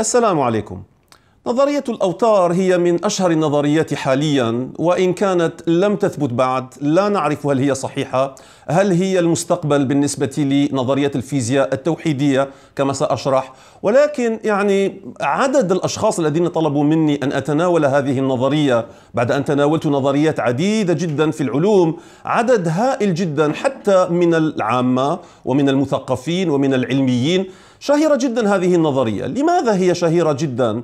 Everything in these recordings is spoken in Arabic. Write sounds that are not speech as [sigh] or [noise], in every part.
السلام عليكم نظرية الأوتار هي من أشهر النظريات حاليا وإن كانت لم تثبت بعد لا نعرف هل هي صحيحة هل هي المستقبل بالنسبة لنظرية الفيزياء التوحيدية كما سأشرح ولكن يعني عدد الأشخاص الذين طلبوا مني أن أتناول هذه النظرية بعد أن تناولت نظريات عديدة جدا في العلوم عدد هائل جدا حتى من العامة ومن المثقفين ومن العلميين شهيرة جدا هذه النظرية لماذا هي شهيرة جدا؟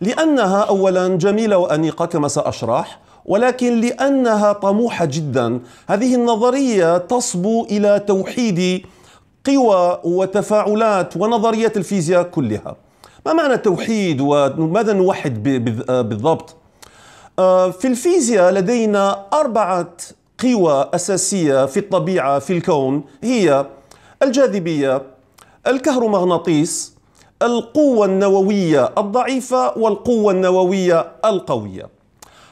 لأنها أولا جميلة وأنيقة كما سأشرح ولكن لأنها طموحة جدا هذه النظرية تصبو إلى توحيد قوى وتفاعلات ونظرية الفيزياء كلها ما معنى التوحيد وماذا نوحد آه، بالضبط؟ آه، في الفيزياء لدينا أربعة قوى أساسية في الطبيعة في الكون هي الجاذبية الكهرومغناطيس القوة النووية الضعيفة والقوة النووية القوية.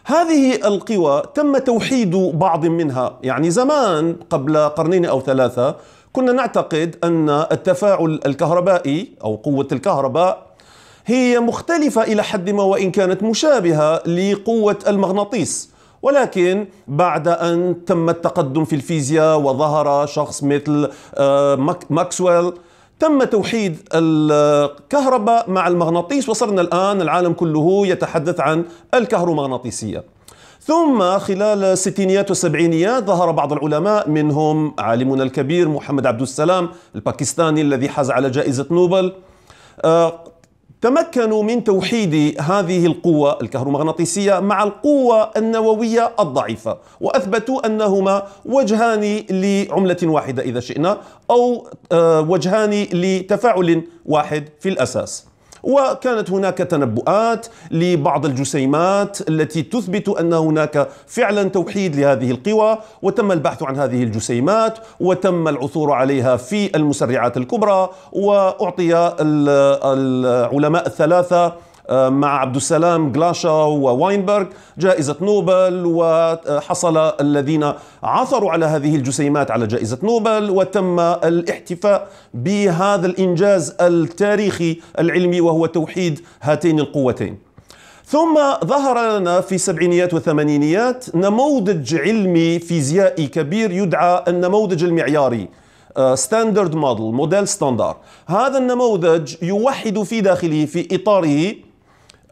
هذه القوى تم توحيد بعض منها، يعني زمان قبل قرنين أو ثلاثة كنا نعتقد أن التفاعل الكهربائي أو قوة الكهرباء هي مختلفة إلى حد ما وإن كانت مشابهة لقوة المغناطيس. ولكن بعد أن تم التقدم في الفيزياء وظهر شخص مثل آه، ماكسويل تم توحيد الكهرباء مع المغناطيس وصرنا الآن العالم كله يتحدث عن الكهرومغناطيسية ثم خلال الستينيات والسبعينيات ظهر بعض العلماء منهم عالمنا الكبير محمد عبد السلام الباكستاني الذي حاز على جائزة نوبل آه، تمكنوا من توحيد هذه القوة الكهرومغناطيسية مع القوة النووية الضعيفة وأثبتوا أنهما وجهان لعملة واحدة إذا شئنا أو آه، وجهان لتفاعل واحد في الأساس وكانت هناك تنبؤات لبعض الجسيمات التي تثبت ان هناك فعلا توحيد لهذه القوى وتم البحث عن هذه الجسيمات وتم العثور عليها في المسرعات الكبرى واعطي العلماء الثلاثه آه، مع عبد السلام غلاشا وواينبرغ جائزة نوبل وحصل الذين عثروا على هذه الجسيمات على جائزة نوبل وتم الاحتفاء بهذا الإنجاز التاريخي العلمي وهو توحيد هاتين القوتين ثم ظهر لنا في السبعينيات والثمانينيات نموذج علمي فيزيائي كبير يدعى النموذج المعياري آه، ستاندرد موديل موديل ستاندار هذا النموذج يوحد في داخله في إطاره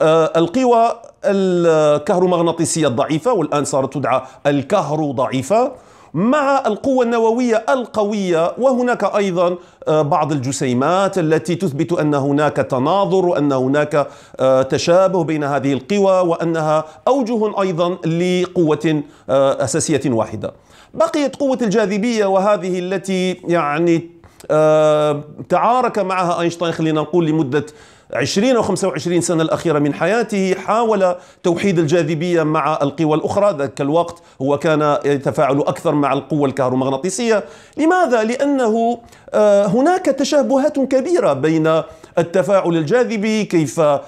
آه، القوى الكهرومغناطيسية الضعيفة والآن صارت تدعى الكهرو ضعيفة مع القوة النووية القوية وهناك أيضا آه، بعض الجسيمات التي تثبت أن هناك تناظر وأن هناك آه، تشابه بين هذه القوى وأنها أوجه أيضا لقوة أساسية واحدة بقيت قوة الجاذبية وهذه التي يعني تعارك معها أينشتاين خلينا نقول لمدة 20 أو 25 سنة الأخيرة من حياته حاول توحيد الجاذبية مع القوى الأخرى ذاك الوقت هو كان يتفاعل أكثر مع القوى الكهرومغناطيسية لماذا؟ لأنه آه، هناك تشابهات كبيرة بين التفاعل الجاذبي كيف آه،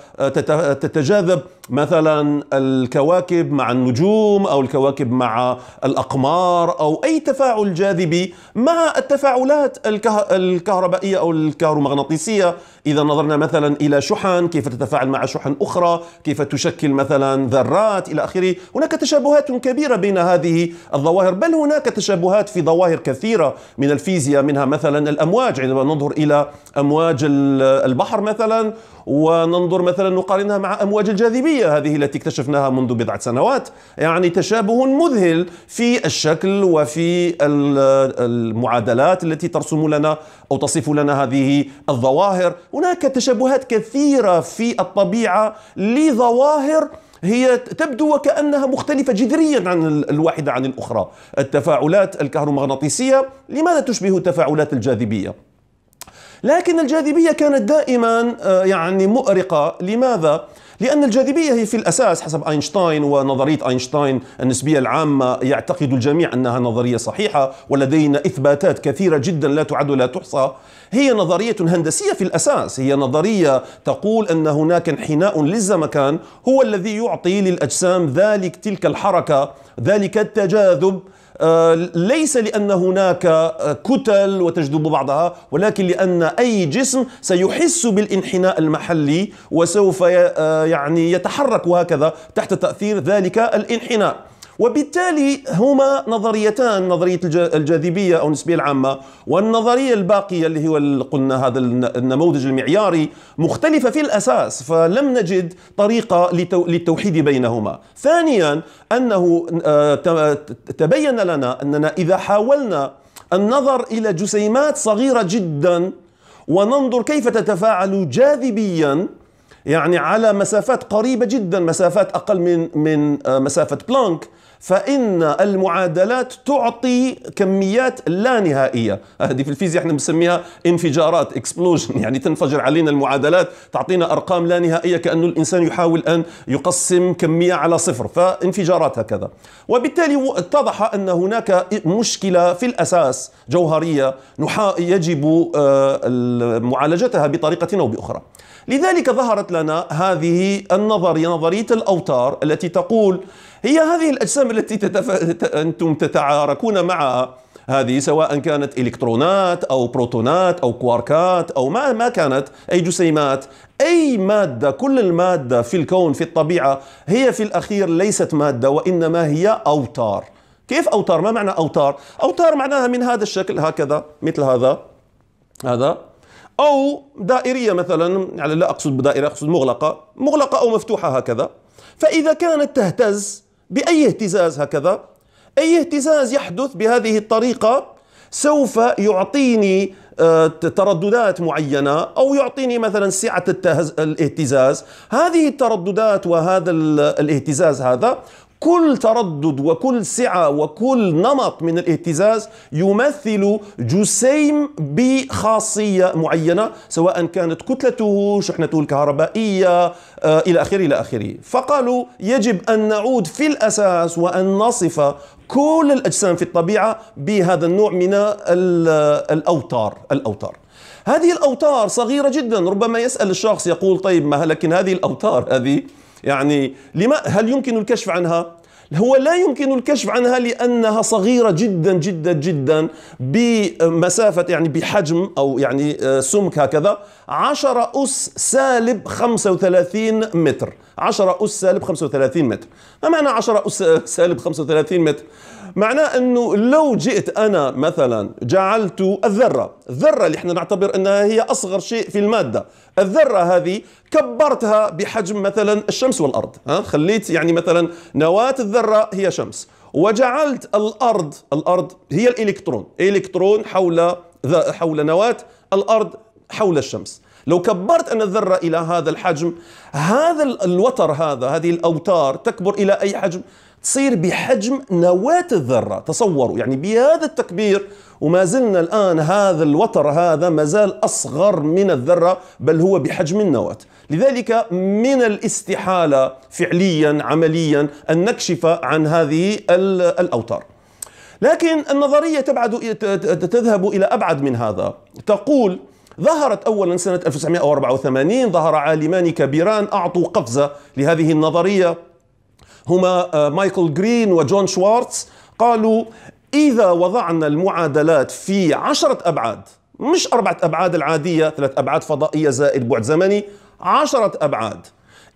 تتجاذب مثلا الكواكب مع النجوم او الكواكب مع الاقمار او اي تفاعل جاذبي مع التفاعلات الكهربائيه او الكهرومغناطيسيه اذا نظرنا مثلا الى شحن كيف تتفاعل مع شحن اخرى كيف تشكل مثلا ذرات الى اخره هناك تشابهات كبيره بين هذه الظواهر بل هناك تشابهات في ظواهر كثيره من الفيزياء منها مثلا الامواج عندما ننظر الى امواج البحر مثلا وننظر مثلا نقارنها مع امواج الجاذبيه الجنسية هذه التي اكتشفناها منذ بضعة سنوات يعني تشابه مذهل في الشكل وفي المعادلات التي ترسم لنا أو تصف لنا هذه الظواهر هناك تشابهات كثيرة في الطبيعة لظواهر هي تبدو وكأنها مختلفة جذريا عن الواحدة عن الأخرى التفاعلات الكهرومغناطيسية لماذا تشبه تفاعلات الجاذبية؟ لكن الجاذبية كانت دائما آه، يعني مؤرقة لماذا؟ لأن الجاذبية هي في الأساس حسب أينشتاين ونظرية أينشتاين النسبية العامة يعتقد الجميع أنها نظرية صحيحة ولدينا إثباتات كثيرة جدا لا تعد ولا تحصى هي نظرية هندسية في الأساس هي نظرية تقول أن هناك انحناء للزمكان هو الذي يعطي للأجسام ذلك تلك الحركة ذلك التجاذب آه، ليس لأن هناك آه، كتل وتجذب بعضها ولكن لأن أي جسم سيحس بالانحناء المحلي وسوف آه، يعني يتحرك هكذا تحت تأثير ذلك الانحناء وبالتالي هما نظريتان نظرية الجاذبية أو النسبية العامة والنظرية الباقية اللي هو قلنا هذا النموذج المعياري مختلفة في الأساس فلم نجد طريقة للتوحيد بينهما ثانيا أنه آه، تبين لنا أننا إذا حاولنا النظر إلى جسيمات صغيرة جدا وننظر كيف تتفاعل جاذبيا يعني على مسافات قريبة جدا مسافات أقل من من آه، مسافة بلانك فإن المعادلات تعطي كميات لا نهائية هذه في الفيزياء احنا بنسميها انفجارات اكسبلوجن [laughs] يعني تنفجر علينا المعادلات تعطينا أرقام لا نهائية كأنه الإنسان يحاول أن يقسم كمية على صفر فانفجارات هكذا وبالتالي اتضح أن هناك مشكلة في الأساس جوهرية يجب آه، معالجتها بطريقة أو بأخرى لذلك ظهرت لنا هذه النظرية نظرية الأوتار التي تقول هي هذه الأجسام التي تتف... أنتم تتعاركون معها هذه سواء كانت إلكترونات أو بروتونات أو كواركات أو ما, ما كانت أي جسيمات أي مادة كل المادة في الكون في الطبيعة هي في الأخير ليست مادة وإنما هي أوتار كيف أوتار؟ ما معنى أوتار؟ أوتار معناها من هذا الشكل هكذا مثل هذا هذا أو دائرية مثلا يعني لا أقصد بدائرة أقصد مغلقة مغلقة أو مفتوحة هكذا فإذا كانت تهتز بأي اهتزاز هكذا أي اهتزاز يحدث بهذه الطريقة سوف يعطيني آه، ترددات معينة أو يعطيني مثلا سعة الاهتزاز هذه الترددات وهذا الاهتزاز هذا كل تردد وكل سعة وكل نمط من الاهتزاز يمثل جسيم بخاصية معينة سواء كانت كتلته شحنته الكهربائية آه، إلى آخره إلى آخره فقالوا يجب أن نعود في الأساس وأن نصف كل الأجسام في الطبيعة بهذا النوع من آه، الأوتار الأوتار هذه الأوتار صغيرة جدا ربما يسأل الشخص يقول طيب ما لكن هذه الأوتار هذه يعني لما هل يمكن الكشف عنها؟ هو لا يمكن الكشف عنها لأنها صغيرة جدا جدا جدا بمسافة يعني بحجم أو يعني آه، سمك هكذا 10 أس سالب 35 متر 10 أس سالب 35 متر ما معنى 10 أس سالب 35 متر؟ معناه انه لو جئت انا مثلا جعلت الذره الذره اللي احنا نعتبر انها هي اصغر شيء في الماده الذره هذه كبرتها بحجم مثلا الشمس والارض ها خليت يعني مثلا نواه الذره هي شمس وجعلت الارض الارض هي الالكترون الكترون حول حول نواه الارض حول الشمس لو كبرت أن الذرة إلى هذا الحجم هذا الوتر هذا هذه الأوتار تكبر إلى أي حجم تصير بحجم نواة الذرة تصوروا يعني بهذا التكبير وما زلنا الآن هذا الوتر هذا ما زال أصغر من الذرة بل هو بحجم النواة لذلك من الاستحالة فعليا عمليا أن نكشف عن هذه الأوتار لكن النظرية تبعد تذهب إلى أبعد من هذا تقول ظهرت أولا سنة 1984 ظهر عالمان كبيران أعطوا قفزة لهذه النظرية هما آه، مايكل جرين وجون شوارتز قالوا إذا وضعنا المعادلات في عشرة أبعاد مش أربعة أبعاد العادية ثلاث أبعاد فضائية زائد بعد زمني عشرة أبعاد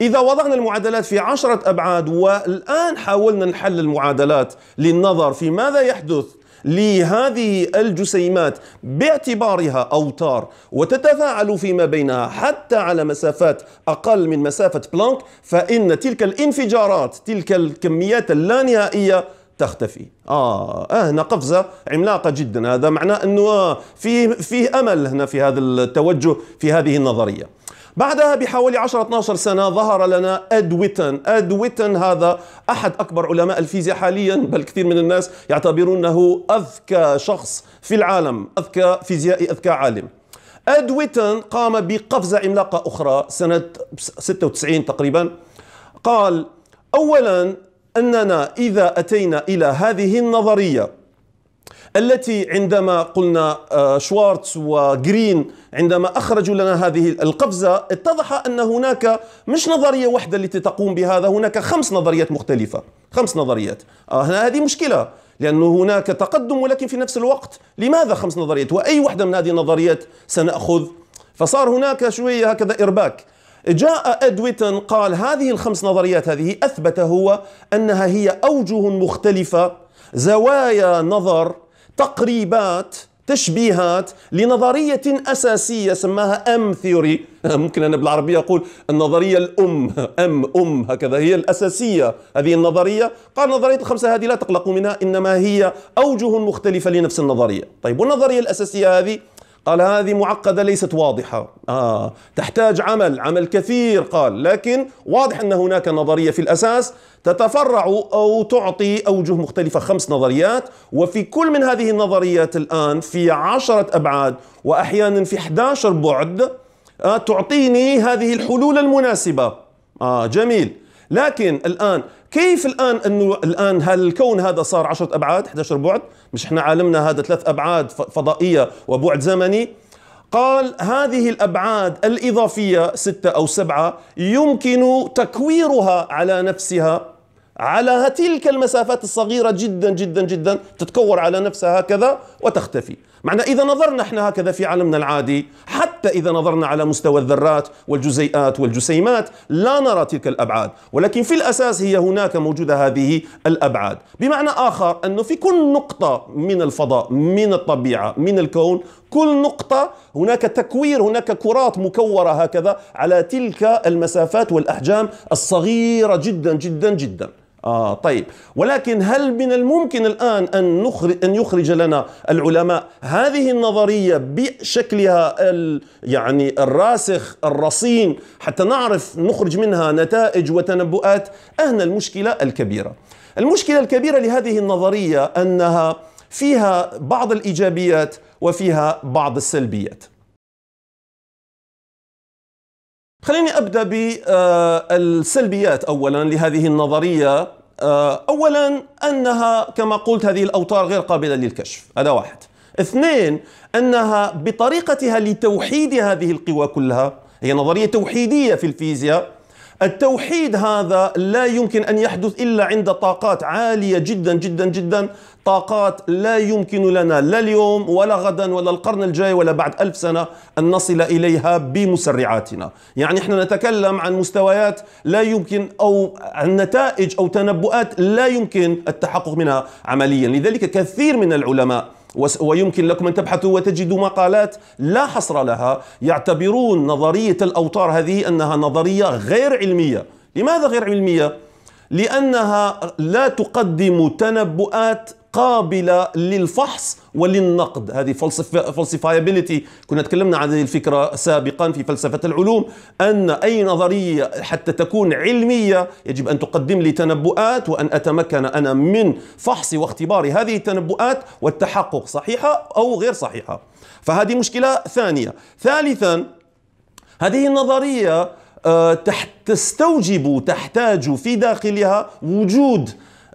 إذا وضعنا المعادلات في عشرة أبعاد والآن حاولنا نحل المعادلات للنظر في ماذا يحدث لهذه الجسيمات باعتبارها أوتار وتتفاعل فيما بينها حتى على مسافات أقل من مسافة بلانك فإن تلك الانفجارات تلك الكميات اللانهائية تختفي آه, آه هنا قفزة عملاقة جدا هذا معناه أنه آه فيه, فيه أمل هنا في هذا التوجه في هذه النظرية بعدها بحوالي 10 12 سنه ظهر لنا اد ويتن اد ويتن هذا احد اكبر علماء الفيزياء حاليا بل كثير من الناس يعتبرونه اذكى شخص في العالم اذكى فيزيائي اذكى عالم اد ويتن قام بقفزه عملاقه اخرى سنه 96 تقريبا قال اولا اننا اذا اتينا الى هذه النظريه التي عندما قلنا آه، شوارتز وجرين عندما أخرجوا لنا هذه القفزة اتضح أن هناك مش نظرية واحدة التي تقوم بهذا هناك خمس نظريات مختلفة خمس نظريات آه، هنا هذه مشكلة لأنه هناك تقدم ولكن في نفس الوقت لماذا خمس نظريات وأي واحدة من هذه النظريات سنأخذ فصار هناك شوية هكذا إرباك جاء أدويتن قال هذه الخمس نظريات هذه أثبت هو أنها هي أوجه مختلفة زوايا نظر تقريبات تشبيهات لنظرية أساسية سماها أم ثيوري [laughs] ممكن أنا بالعربية أقول النظرية الأم أم أم هكذا هي الأساسية هذه النظرية قال نظرية الخمسة هذه لا تقلقوا منها إنما هي أوجه مختلفة لنفس النظرية طيب والنظرية الأساسية هذه قال هذه معقدة ليست واضحة آه تحتاج عمل عمل كثير قال لكن واضح أن هناك نظرية في الأساس تتفرع أو تعطي أوجه مختلفة خمس نظريات وفي كل من هذه النظريات الآن في عشرة أبعاد وأحيانا في 11 بعد آه تعطيني هذه الحلول المناسبة آه جميل لكن الآن كيف الآن أنه الآن هل الكون هذا صار 10 أبعاد 11 بعد مش إحنا عالمنا هذا ثلاث أبعاد فضائية وبعد زمني قال هذه الأبعاد الإضافية ستة أو سبعة يمكن تكويرها على نفسها على تلك المسافات الصغيرة جدا جدا جدا تتكور على نفسها هكذا وتختفي معنى إذا نظرنا احنا هكذا في عالمنا العادي حتى إذا نظرنا على مستوى الذرات والجزيئات والجسيمات لا نرى تلك الأبعاد ولكن في الأساس هي هناك موجودة هذه الأبعاد بمعنى آخر أنه في كل نقطة من الفضاء من الطبيعة من الكون كل نقطة هناك تكوير هناك كرات مكورة هكذا على تلك المسافات والأحجام الصغيرة جدا جدا جدا آه طيب ولكن هل من الممكن الآن أن, نخرج أن يخرج لنا العلماء هذه النظرية بشكلها ال يعني الراسخ الرصين حتى نعرف نخرج منها نتائج وتنبؤات أهنا المشكلة الكبيرة المشكلة الكبيرة لهذه النظرية أنها فيها بعض الإيجابيات وفيها بعض السلبيات خليني ابدا بالسلبيات آه، اولا لهذه النظريه آه، اولا انها كما قلت هذه الاوتار غير قابله للكشف هذا واحد اثنين انها بطريقتها لتوحيد هذه القوى كلها هي نظريه توحيديه في الفيزياء التوحيد هذا لا يمكن ان يحدث الا عند طاقات عاليه جدا جدا جدا طاقات لا يمكن لنا لا اليوم ولا غدا ولا القرن الجاي ولا بعد ألف سنة أن نصل إليها بمسرعاتنا يعني إحنا نتكلم عن مستويات لا يمكن أو عن نتائج أو تنبؤات لا يمكن التحقق منها عمليا لذلك كثير من العلماء ويمكن لكم أن تبحثوا وتجدوا مقالات لا حصر لها يعتبرون نظرية الأوتار هذه أنها نظرية غير علمية لماذا غير علمية؟ لأنها لا تقدم تنبؤات قابلة للفحص وللنقد هذه فلسفايبيليتي كنا تكلمنا عن هذه الفكرة سابقا في فلسفة العلوم أن أي نظرية حتى تكون علمية يجب أن تقدم لي تنبؤات وأن أتمكن أنا من فحص واختبار هذه التنبؤات والتحقق صحيحة أو غير صحيحة فهذه مشكلة ثانية ثالثا هذه النظرية آه، تستوجب تحتاج في داخلها وجود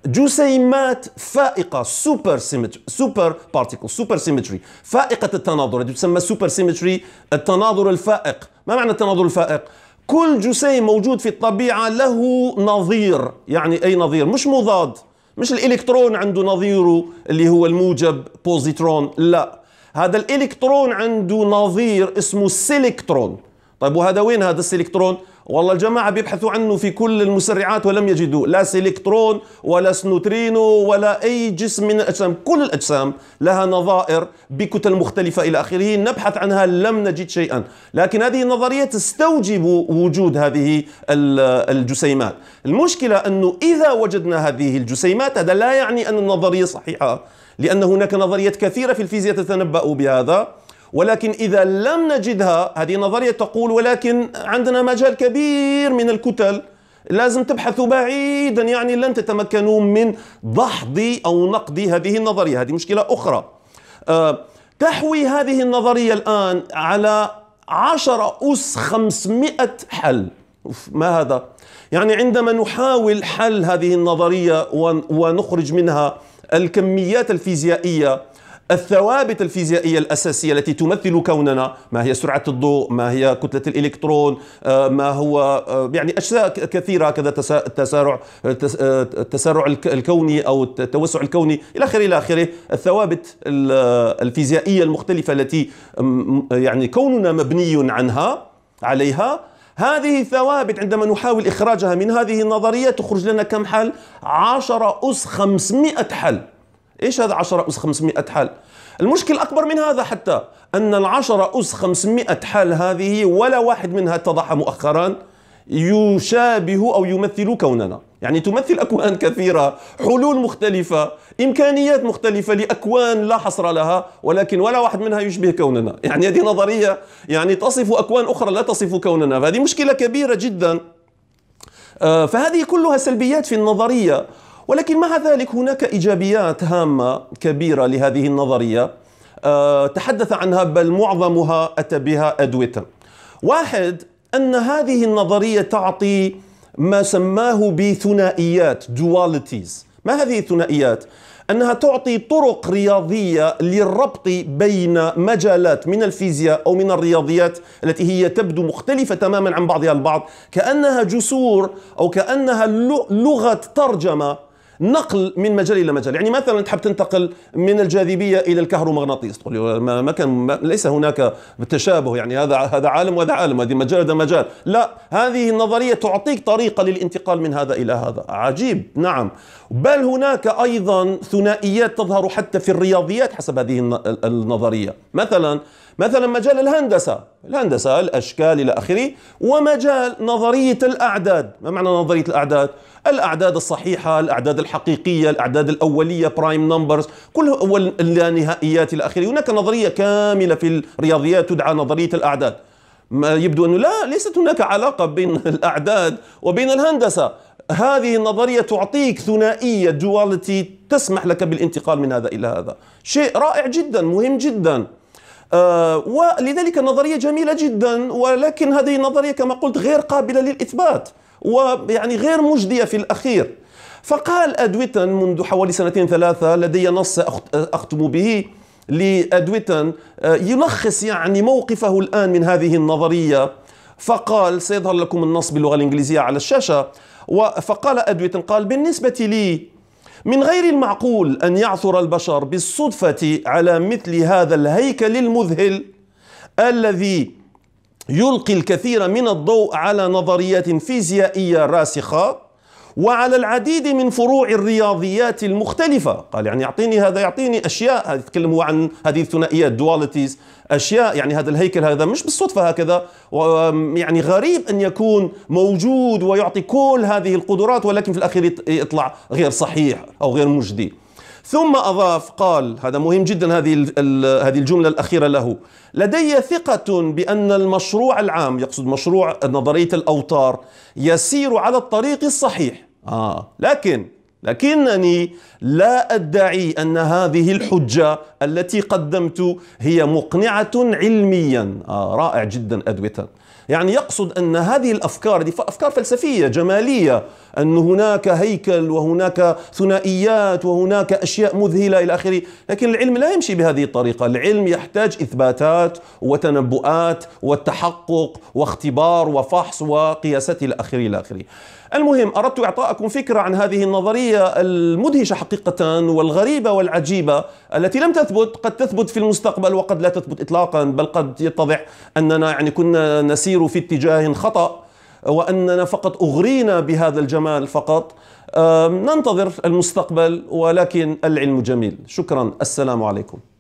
جسيمات فائقة سوبر سيمتري سوبر بارتيكل سوبر سيمتري فائقة التناظر هذه تسمى سوبر سيمتري التناظر الفائق ما معنى التناظر الفائق؟ كل جسيم موجود في الطبيعة له نظير يعني أي نظير مش مضاد مش الإلكترون عنده نظيره اللي هو الموجب بوزيترون لا هذا الإلكترون عنده نظير اسمه السيلكترون طيب وهذا وين هذا السيلكترون؟ والله الجماعة بيبحثوا عنه في كل المسرعات ولم يجدوا لا سيلكترون ولا سنوترينو ولا أي جسم من الأجسام كل الأجسام لها نظائر بكتل مختلفة إلى آخره نبحث عنها لم نجد شيئا لكن هذه النظرية تستوجب وجود هذه الجسيمات المشكلة أنه إذا وجدنا هذه الجسيمات هذا لا يعني أن النظرية صحيحة لأن هناك نظريات كثيرة في الفيزياء تتنبأ بهذا ولكن إذا لم نجدها هذه نظرية تقول ولكن عندنا مجال كبير من الكتل لازم تبحثوا بعيدا يعني لن تتمكنوا من دحض أو نقد هذه النظرية هذه مشكلة أخرى أه تحوي هذه النظرية الآن على 10 أس 500 حل ما هذا؟ يعني عندما نحاول حل هذه النظرية ونخرج منها الكميات الفيزيائية الثوابت الفيزيائية الأساسية التي تمثل كوننا ما هي سرعة الضوء ما هي كتلة الإلكترون آه، ما هو آه، يعني أشياء كثيرة كذا التسارع آه، التسارع الكوني أو التوسع الكوني إلى آخره إلى آخره الثوابت الفيزيائية المختلفة التي يعني كوننا مبني عنها عليها هذه الثوابت عندما نحاول إخراجها من هذه النظرية تخرج لنا كم حل؟ 10 أس 500 حل ايش هذا 10 اس 500 حال؟ المشكل اكبر من هذا حتى ان ال 10 اس 500 حال هذه ولا واحد منها اتضح مؤخرا يشابه او يمثل كوننا يعني تمثل اكوان كثيره حلول مختلفه امكانيات مختلفه لاكوان لا حصر لها ولكن ولا واحد منها يشبه كوننا يعني هذه نظريه يعني تصف اكوان اخرى لا تصف كوننا فهذه مشكله كبيره جدا آه، فهذه كلها سلبيات في النظريه ولكن مع ذلك هناك إيجابيات هامة كبيرة لهذه النظرية آه، تحدث عنها بل معظمها أتى بها أدويتن واحد أن هذه النظرية تعطي ما سماه بثنائيات دواليتيز. ما هذه الثنائيات؟ أنها تعطي طرق رياضية للربط بين مجالات من الفيزياء أو من الرياضيات التي هي تبدو مختلفة تماما عن بعضها البعض كأنها جسور أو كأنها لغة ترجمة نقل من مجال الى مجال يعني مثلا تحب تنتقل من الجاذبيه الى الكهرومغناطيس تقول ما, ما كان ما ليس هناك تشابه يعني هذا هذا عالم وهذا عالم هذه مجال هذا مجال لا هذه النظريه تعطيك طريقه للانتقال من هذا الى هذا عجيب نعم بل هناك ايضا ثنائيات تظهر حتى في الرياضيات حسب هذه النظريه مثلا مثلا مجال الهندسة الهندسة الأشكال إلى آخره ومجال نظرية الأعداد ما معنى نظرية الأعداد؟ الأعداد الصحيحة الأعداد الحقيقية الأعداد الأولية برايم نمبرز كل اللانهائيات إلى آخره هناك نظرية كاملة في الرياضيات تدعى نظرية الأعداد ما يبدو أنه لا ليست هناك علاقة بين [laughs] الأعداد وبين الهندسة هذه النظرية تعطيك ثنائية دوالتي تسمح لك بالانتقال من هذا إلى هذا شيء رائع جدا مهم جدا آه، ولذلك النظرية جميلة جدا ولكن هذه النظرية كما قلت غير قابلة للإثبات ويعني غير مجدية في الأخير فقال أدويتن منذ حوالي سنتين ثلاثة لدي نص أختم به لأدويتن آه، يلخص يعني موقفه الآن من هذه النظرية فقال سيظهر لكم النص باللغة الإنجليزية على الشاشة فقال أدويتن قال بالنسبة لي من غير المعقول أن يعثر البشر بالصدفة على مثل هذا الهيكل المذهل الذي يلقي الكثير من الضوء على نظريات فيزيائية راسخة وعلى العديد من فروع الرياضيات المختلفة قال يعني يعطيني هذا يعطيني أشياء يتكلم هو عن هذه الثنائيات دواليتيز أشياء يعني هذا الهيكل هذا مش بالصدفة هكذا يعني غريب أن يكون موجود ويعطي كل هذه القدرات ولكن في الأخير يطلع غير صحيح أو غير مجدي ثم أضاف قال هذا مهم جدا هذه هذه الجملة الأخيرة له لدي ثقة بأن المشروع العام يقصد مشروع نظرية الأوتار يسير على الطريق الصحيح آه لكن لكنني لا ادعي ان هذه الحجه التي قدمت هي مقنعه علميا آه رائع جدا أدويتا يعني يقصد ان هذه الافكار دي افكار فلسفيه جماليه ان هناك هيكل وهناك ثنائيات وهناك اشياء مذهله الى اخره، لكن العلم لا يمشي بهذه الطريقه، العلم يحتاج اثباتات وتنبؤات والتحقق واختبار وفحص وقياسات الى اخره الى اخره. المهم أردت إعطاءكم فكرة عن هذه النظرية المدهشة حقيقة والغريبة والعجيبة التي لم تثبت قد تثبت في المستقبل وقد لا تثبت إطلاقا بل قد يتضح أننا يعني كنا نسير في اتجاه خطأ وأننا فقط أغرينا بهذا الجمال فقط ننتظر المستقبل ولكن العلم جميل شكرا السلام عليكم